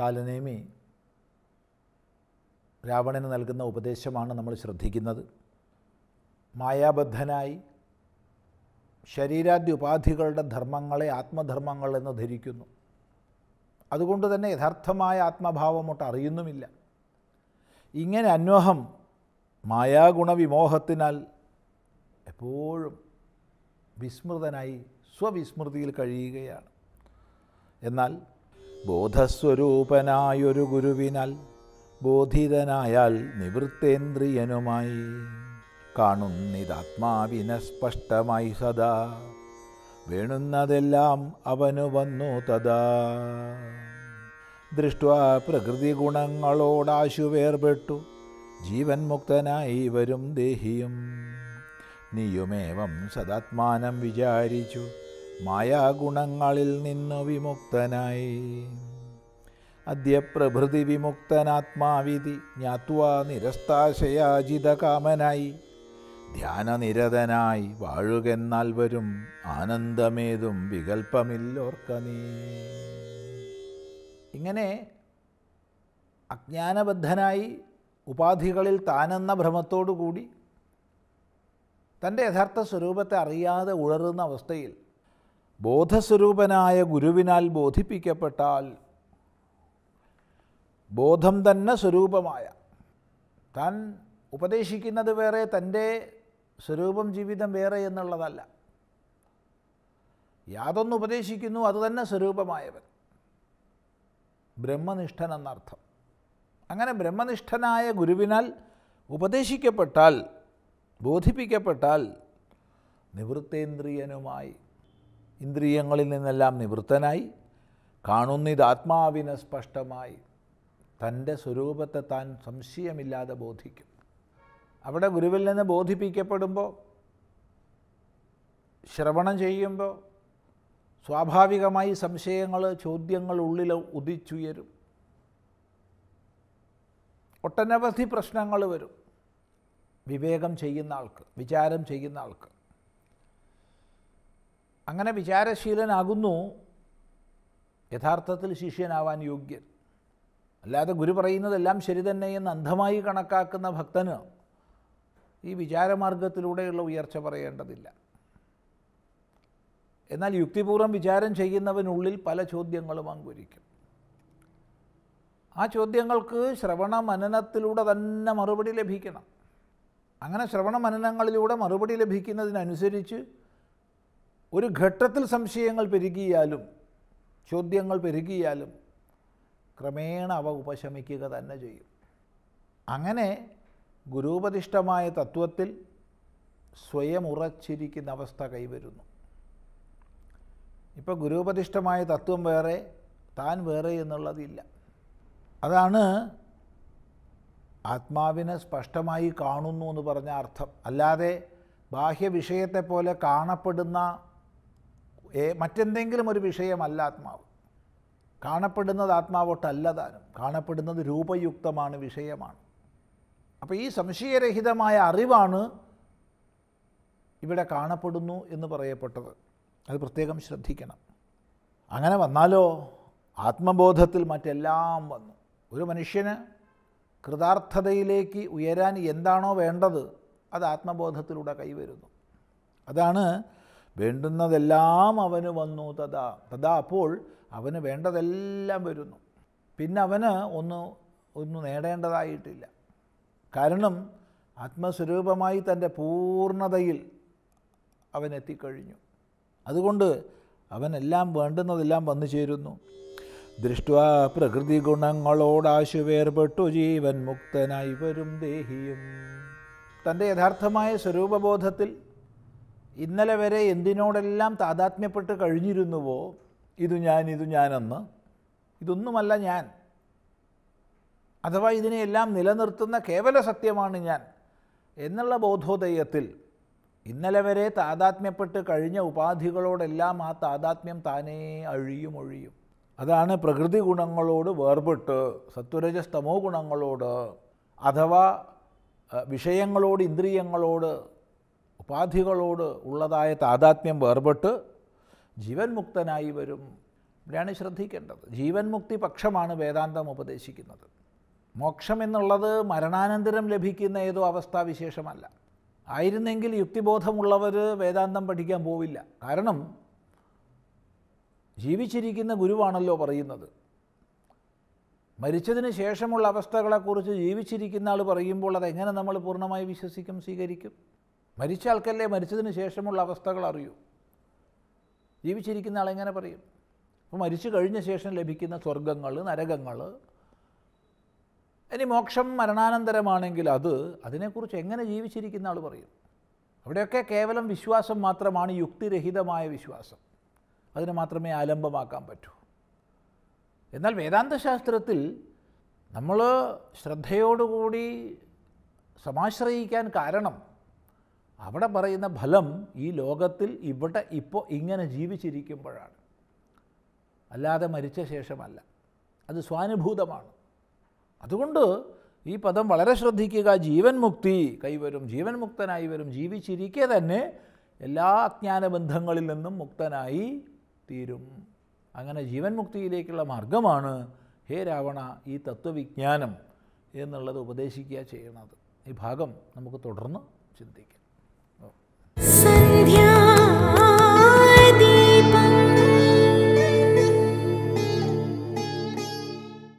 കാലനേമി രാവണന് നൽകുന്ന ഉപദേശമാണ് നമ്മൾ ശ്രദ്ധിക്കുന്നത് മായാബദ്ധനായി ശരീരാദ്യ ഉപാധികളുടെ ധർമ്മങ്ങളെ ആത്മധർമ്മങ്ങൾ എന്ന് ധരിക്കുന്നു അതുകൊണ്ട് തന്നെ യഥാർത്ഥമായ ആത്മഭാവമൊട്ട് അറിയുന്നുമില്ല ഇങ്ങനെ അന്വഹം മായാഗുണവിമോഹത്തിനാൽ എപ്പോഴും വിസ്മൃതനായി സ്വവിസ്മൃതിയിൽ കഴിയുകയാണ് എന്നാൽ ബോധസ്വരൂപനായൊരു ഗുരുവിനാൽ ബോധിതനായാൽ നിവൃത്തേന്ദ്രിയനുമായി കാണുന്നിതാത്മാവിന സ്പഷ്ടമായി സദാ വേണുന്നതെല്ലാം അവനു വന്നു തദാ ദൃഷ്ട്വ പ്രകൃതി ഗുണങ്ങളോടാശു വേർപെട്ടു ജീവൻ മുക്തനായി വരും ദേഹിയും നീയുമേവം സദാത്മാനം വിചാരിച്ചു മായാഗുണങ്ങളിൽ നിന്നു വിമുക്തനായി അദ്യപ്രഭൃതി വിമുക്തനാത്മാവിധി ജ്ഞാത്വാ നിരസ്താശയാജിതകാമനായി ധ്യാനനിരതനായി വാഴുകെന്നാൽ വരും ആനന്ദമേതും വികൽപ്പമില്ലോർക്കനീ ഇങ്ങനെ അജ്ഞാനബദ്ധനായി ഉപാധികളിൽ താനെന്ന ഭ്രമത്തോടുകൂടി തൻ്റെ യഥാർത്ഥ സ്വരൂപത്തെ അറിയാതെ ഉഴറുന്ന അവസ്ഥയിൽ ബോധസ്വരൂപനായ ഗുരുവിനാൽ ബോധിപ്പിക്കപ്പെട്ടാൽ ബോധം തന്നെ സ്വരൂപമായ താൻ ഉപദേശിക്കുന്നത് വേറെ തൻ്റെ സ്വരൂപം ജീവിതം വേറെ എന്നുള്ളതല്ല യാതൊന്ന് ഉപദേശിക്കുന്നു അതുതന്നെ സ്വരൂപമായവൻ ബ്രഹ്മനിഷ്ഠൻ എന്നർത്ഥം അങ്ങനെ ബ്രഹ്മനിഷ്ഠനായ ഗുരുവിനാൽ ഉപദേശിക്കപ്പെട്ടാൽ ബോധിപ്പിക്കപ്പെട്ടാൽ നിവൃത്തേന്ദ്രിയനുമായി ഇന്ദ്രിയങ്ങളിൽ നിന്നെല്ലാം നിവൃത്തനായി കാണുന്നിത് ആത്മാവിനെ സ്പഷ്ടമായി തൻ്റെ സ്വരൂപത്തെ താൻ സംശയമില്ലാതെ ബോധിക്കും അവിടെ ഗുരുവിൽ നിന്ന് ബോധിപ്പിക്കപ്പെടുമ്പോൾ ശ്രവണം ചെയ്യുമ്പോൾ സ്വാഭാവികമായി സംശയങ്ങൾ ചോദ്യങ്ങൾ ഉള്ളിൽ ഉദിച്ചുയരും ഒട്ടനവധി പ്രശ്നങ്ങൾ വരും വിവേകം ചെയ്യുന്ന ആൾക്ക് വിചാരം ചെയ്യുന്ന ആൾക്ക് അങ്ങനെ വിചാരശീലനാകുന്നു യഥാർത്ഥത്തിൽ ശിഷ്യനാവാൻ യോഗ്യൻ അല്ലാതെ ഗുരു പറയുന്നതെല്ലാം ശരി തന്നെ എന്ന് അന്ധമായി കണക്കാക്കുന്ന ഭക്തന് ഈ വിചാരമാർഗത്തിലൂടെയുള്ള ഉയർച്ച പറയേണ്ടതില്ല എന്നാൽ യുക്തിപൂർവ്വം വിചാരം ചെയ്യുന്നവനുള്ളിൽ പല ചോദ്യങ്ങളും അങ്കുരിക്കും ആ ചോദ്യങ്ങൾക്ക് ശ്രവണ മനനത്തിലൂടെ തന്നെ മറുപടി ലഭിക്കണം അങ്ങനെ ശ്രവണ മനനങ്ങളിലൂടെ മറുപടി ലഭിക്കുന്നതിനനുസരിച്ച് ഒരു ഘട്ടത്തിൽ സംശയങ്ങൾ പെരുകിയാലും ചോദ്യങ്ങൾ പെരുകിയാലും ക്രമേണ അവ ഉപശമിക്കുക തന്നെ ചെയ്യും അങ്ങനെ ഗുരുപതിഷ്ഠമായ തത്വത്തിൽ സ്വയം ഉറച്ചിരിക്കുന്ന അവസ്ഥ കൈവരുന്നു ഇപ്പോൾ ഗുരുപതിഷ്ഠമായ തത്വം വേറെ താൻ വേറെ എന്നുള്ളതില്ല അതാണ് ആത്മാവിനെ സ്പഷ്ടമായി കാണുന്നു എന്ന് പറഞ്ഞ അർത്ഥം അല്ലാതെ ബാഹ്യവിഷയത്തെപ്പോലെ പോലെ കാണപ്പെടുന്ന മറ്റെന്തെങ്കിലും ഒരു വിഷയമല്ല ആത്മാവ് കാണപ്പെടുന്നത് ആത്മാവോട്ടല്ല താനും കാണപ്പെടുന്നത് രൂപയുക്തമാണ് വിഷയമാണ് അപ്പോൾ ഈ സംശയരഹിതമായ അറിവാണ് ഇവിടെ കാണപ്പെടുന്നു എന്ന് പറയപ്പെട്ടത് അത് പ്രത്യേകം ശ്രദ്ധിക്കണം അങ്ങനെ വന്നാലോ ആത്മബോധത്തിൽ മറ്റെല്ലാം വന്നു ഒരു മനുഷ്യന് കൃതാർത്ഥതയിലേക്ക് ഉയരാൻ എന്താണോ വേണ്ടത് അത് ആത്മബോധത്തിലൂടെ കൈവരുന്നു അതാണ് വേണ്ടുന്നതെല്ലാം അവന് വന്നു തഥാ തഥാ അപ്പോൾ അവന് വേണ്ടതെല്ലാം വരുന്നു പിന്നെ അവന് ഒന്ന് ഒന്ന് നേടേണ്ടതായിട്ടില്ല കാരണം ആത്മസ്വരൂപമായി തൻ്റെ പൂർണ്ണതയിൽ അവൻ എത്തിക്കഴിഞ്ഞു അതുകൊണ്ട് അവനെല്ലാം വേണ്ടുന്നതെല്ലാം വന്നു ചേരുന്നു ദൃഷ്ട പ്രകൃതി ഗുണങ്ങളോടാശുവേർപ്പെട്ടു ജീവൻ മുക്തനായി വരും ദേഹിയും തൻ്റെ യഥാർത്ഥമായ സ്വരൂപബോധത്തിൽ ഇന്നലെ വരെ എന്തിനോടെല്ലാം താതാത്മ്യപ്പെട്ട് കഴിഞ്ഞിരുന്നുവോ ഇത് ഞാൻ ഇത് ഞാനെന്ന് ഇതൊന്നുമല്ല ഞാൻ അഥവാ ഇതിനെയെല്ലാം നിലനിർത്തുന്ന കേവല സത്യമാണ് ഞാൻ എന്നുള്ള ബോധോദയത്തിൽ ഇന്നലെ വരെ താതാത്മ്യപ്പെട്ട് കഴിഞ്ഞ ഉപാധികളോടെല്ലാം ആ താതാത്മ്യം താനേ അഴിയും ഒഴിയും അതാണ് പ്രകൃതി ഗുണങ്ങളോട് വേർപെട്ട് സത്വരജസ്തമോ ഗുണങ്ങളോട് അഥവാ വിഷയങ്ങളോട് ഇന്ദ്രിയങ്ങളോട് ഉപാധികളോട് ഉള്ളതായ താതാത്മ്യം വേർപെട്ട് ജീവൻ മുക്തനായി വരും ഇവിടെയാണ് ശ്രദ്ധിക്കേണ്ടത് ജീവൻ മുക്തി പക്ഷമാണ് വേദാന്തം ഉപദേശിക്കുന്നത് മോക്ഷം എന്നുള്ളത് മരണാനന്തരം ലഭിക്കുന്ന ഏതോ അവസ്ഥാവിശേഷമല്ല ആയിരുന്നെങ്കിൽ യുക്തിബോധമുള്ളവർ വേദാന്തം പഠിക്കാൻ പോവില്ല കാരണം ജീവിച്ചിരിക്കുന്ന ഗുരുവാണല്ലോ പറയുന്നത് മരിച്ചതിന് ശേഷമുള്ള അവസ്ഥകളെക്കുറിച്ച് ജീവിച്ചിരിക്കുന്ന ആൾ പറയുമ്പോൾ അതെങ്ങനെ നമ്മൾ പൂർണ്ണമായി വിശ്വസിക്കും സ്വീകരിക്കും മരിച്ച ആൾക്കല്ലേ മരിച്ചതിന് ശേഷമുള്ള അവസ്ഥകൾ അറിയൂ ജീവിച്ചിരിക്കുന്ന ആളെങ്ങനെ പറയും അപ്പോൾ മരിച്ചു കഴിഞ്ഞ ശേഷം ലഭിക്കുന്ന സ്വർഗങ്ങൾ നരകങ്ങൾ ഇനി മോക്ഷം മരണാനന്തരമാണെങ്കിൽ അത് അതിനെക്കുറിച്ച് എങ്ങനെ ജീവിച്ചിരിക്കുന്ന ആൾ പറയും അവിടെയൊക്കെ കേവലം വിശ്വാസം മാത്രമാണ് യുക്തിരഹിതമായ വിശ്വാസം അതിനെ മാത്രമേ ആലംബമാക്കാൻ പറ്റൂ എന്നാൽ വേദാന്തശാസ്ത്രത്തിൽ നമ്മൾ ശ്രദ്ധയോടുകൂടി സമാശ്രയിക്കാൻ കാരണം അവിടെ പറയുന്ന ഫലം ഈ ലോകത്തിൽ ഇവിടെ ഇപ്പോൾ ഇങ്ങനെ ജീവിച്ചിരിക്കുമ്പോഴാണ് അല്ലാതെ മരിച്ച ശേഷമല്ല അത് സ്വാനുഭൂതമാണ് അതുകൊണ്ട് ഈ പദം വളരെ ശ്രദ്ധിക്കുക ജീവൻ മുക്തി കൈവരും ജീവൻ മുക്തനായി വരും ജീവിച്ചിരിക്കെ തന്നെ എല്ലാ അജ്ഞാനബന്ധങ്ങളിൽ നിന്നും മുക്തനായി തീരും അങ്ങനെ ജീവൻ മുക്തിയിലേക്കുള്ള മാർഗമാണ് ഹേ രാവണ ഈ തത്വവിജ്ഞാനം എന്നുള്ളത് ഉപദേശിക്കുക ചെയ്യുന്നത് ഈ ഭാഗം നമുക്ക് തുടർന്ന് ചിന്തിക്കാം